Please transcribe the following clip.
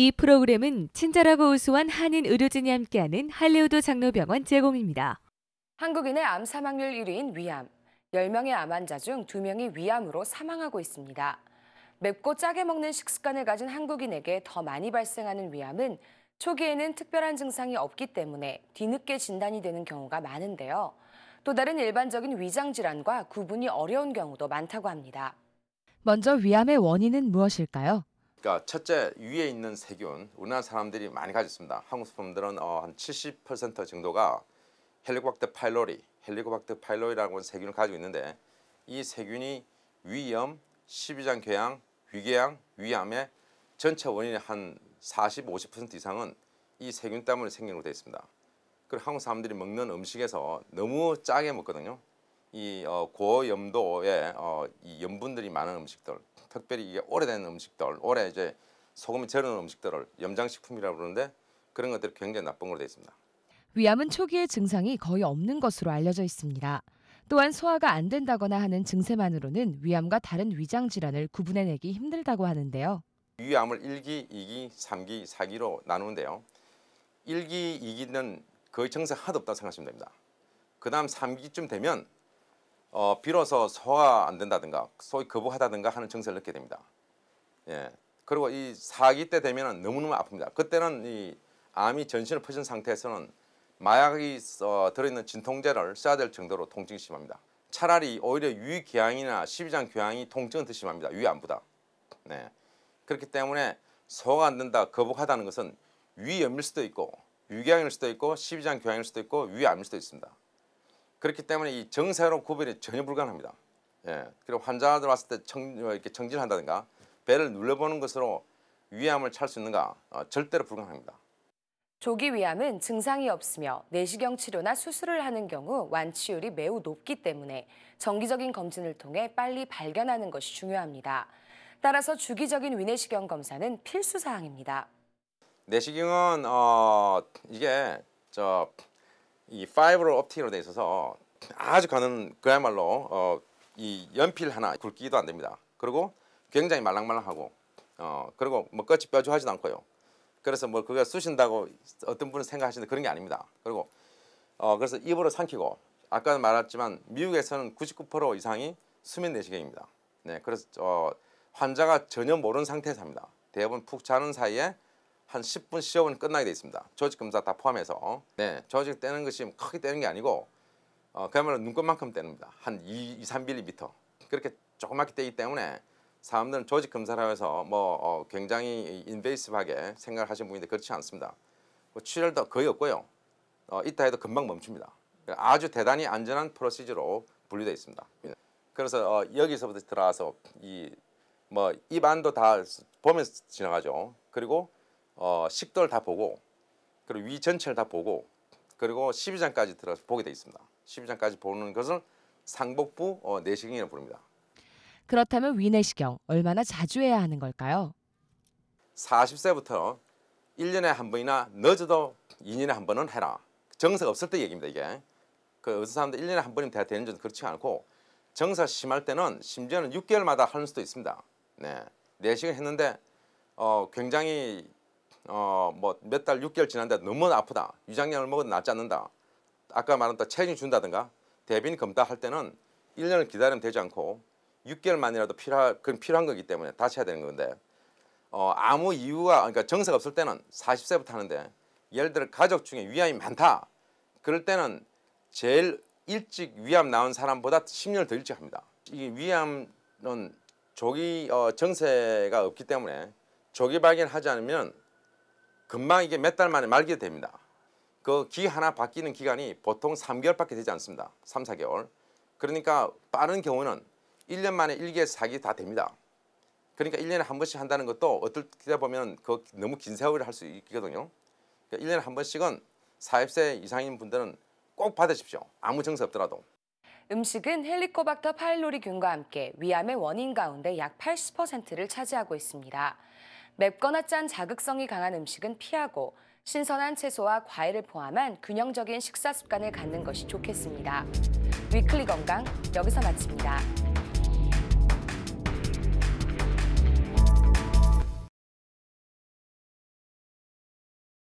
이 프로그램은 친절하고 우수한 한인 의료진이 함께하는 할리우드 장로병원 제공입니다. 한국인의 암 사망률 1위인 위암. 10명의 암 환자 중 2명이 위암으로 사망하고 있습니다. 맵고 짜게 먹는 식습관을 가진 한국인에게 더 많이 발생하는 위암은 초기에는 특별한 증상이 없기 때문에 뒤늦게 진단이 되는 경우가 많은데요. 또 다른 일반적인 위장 질환과 구분이 어려운 경우도 많다고 합니다. 먼저 위암의 원인은 무엇일까요? 그러니까 첫째 위에 있는 세균 우리나라 사람들이 많이 가졌습니다. 한국 사람들은 어, 한70% 정도가 헬리코박터 파일로리, 헬리코박터 파일로리라고 하는 세균을 가지고 있는데 이 세균이 위염, 십이장 궤양, 위궤양, 위암의 전체 원인의 한 40, 50% 이상은 이 세균 때문에 생기는 것로 되어 있습니다. 그리고 한국 사람들이 먹는 음식에서 너무 짜게 먹거든요. 이 어, 고염도에 어, 이 염분들이 많은 음식들, 특별히 이게 오래된 음식들, 오래 이제 소금이 절은 음식들을 염장식품이라고 그러는데 그런 것들이 굉장히 나쁜 걸로 되어 있습니다. 위암은 초기에 증상이 거의 없는 것으로 알려져 있습니다. 또한 소화가 안 된다거나 하는 증세만으로는 위암과 다른 위장 질환을 구분해내기 힘들다고 하는데요. 위암을 1기, 2기, 3기, 4기로 나누는데요. 1기, 2기는 거의 증상 하나도 없다 생각하시면 됩니다. 그다음 3기쯤 되면 어, 비로소 소화 안 된다든가 소위 거부하다든가 하는 증세를 느끼게 됩니다. 예. 그리고 이 사기 때 되면 너무너무 아픕니다. 그때는 이 암이 전신을 퍼진 상태에서는 마약이 어, 들어있는 진통제를 써야 될 정도로 통증이 심합니다. 차라리 오히려 위궤양이나 십이장궤양이 통증은 더 심합니다. 위암보다 네. 그렇기 때문에 소화가 안 된다, 거북하다는 것은 위염일 수도 있고 위궤양일 수도 있고 십이장 교양일 수도 있고 위암일 수도 있습니다. 그렇기 때문에 이정세로 구별이 전혀 불가능합니다. 예. 그리고 환자들 왔을 때 청, 어, 이렇게 청진한다든가 배를 눌러보는 것으로 위암을 찰 수 있는가 어, 절대로 불가능합니다. 조기 위암은 증상이 없으며 내시경 치료나 수술을 하는 경우 완치율이 매우 높기 때문에 정기적인 검진을 통해 빨리 발견하는 것이 중요합니다. 따라서 주기적인 위내시경 검사는 필수 사항입니다. 내시경은 어, 이게 저 이파이브로 업티로 돼 있어서 아주 가는 그야말로 어, 이 연필 하나 굵기도 안 됩니다. 그리고 굉장히 말랑말랑하고 어, 그리고 뭐 끝이 뾰족하지도 않고요. 그래서 뭐 그거 쑤신다고 어떤 분은 생각하시는데 그런 게 아닙니다. 그리고 어, 그래서 입으로 삼키고 아까 말했지만 미국에서는 99% 이상이 수면 내시경입니다. 네, 그래서 어, 환자가 전혀 모르는 상태에서 합니다. 대부분 푹 자는 사이에 한 10분 시험은 끝나게 돼 있습니다. 조직 검사 다 포함해서. 네, 조직 떼는 것이 크게 떼는 게 아니고 어, 그야말로 눈꽃만큼 떼는니다 한 2, 3밀리 그렇게 조그맣게 떼기 때문에 사람들은 조직 검사라고 해서 뭐 어, 굉장히 인베이스하게 생각을 하시는 분인데 그렇지 않습니다. 뭐 출혈도 거의 없고요. 어, 있다 해도 금방 멈춥니다. 아주 대단히 안전한 프로시저로 분류되어 있습니다. 그래서 어, 여기서부터 들어와서 이뭐 입안도 다 보면서 지나가죠. 그리고 어, 식도를 다 보고 그리고 위 전체를 다 보고 그리고 12장까지 들어서 보게 되어 있습니다. 12장까지 보는 것을 상복부 어, 내시경이라고 부릅니다. 그렇다면 위내시경 얼마나 자주 해야 하는 걸까요? 40세부터 1년에 한 번이나 늦어도 2년에 한 번은 해라. 정서가 없을 때 얘기입니다. 이게. 그 어떤 사람들 1년에 한 번이면 돼야 되는 줄 그렇지 않고 정서 심할 때는 심지어는 6개월마다 하는 수도 있습니다. 네. 내시경 했는데 어, 굉장히 어뭐몇달 6개월 지난데 너무 아프다. 위장약을 먹어도 낫지 않는다. 아까 말한던체중 준다든가 대변이 검다 할 때는 1년을 기다리면 되지 않고 6개월만이라도 필요 그건 필요한 거기 때문에 다시 해야 되는 건데 어 아무 이유가 그러니까 정세가 없을 때는 40세부터 하는데 예를 들어 가족 중에 위암이 많다. 그럴 때는 제일 일찍 위암 나온 사람보다 10년을 더 일찍 합니다. 이 위암은 조기 어, 정세가 없기 때문에 조기 발견하지 않으면 금방 이게 몇 달 만에 말게 됩니다. 그 기 하나 바뀌는 기간이 보통 3개월밖에 되지 않습니다. 3, 4개월. 그러니까 빠른 경우는 1년 만에 1개, 4기 다 됩니다. 그러니까 1년에 한 번씩 한다는 것도 어떻게 보면 그 너무 긴 세월을 할 수 있거든요. 그러니까 1년에 한 번씩은 사업세 이상인 분들은 꼭 받으십시오. 아무 증세 없더라도. 음식은 헬리코박터 파일로리균과 함께 위암의 원인 가운데 약 80%를 차지하고 있습니다. 맵거나 짠 자극성이 강한 음식은 피하고 신선한 채소와 과일을 포함한 균형적인 식사 습관을 갖는 것이 좋겠습니다. 위클리 건강 여기서 마칩니다.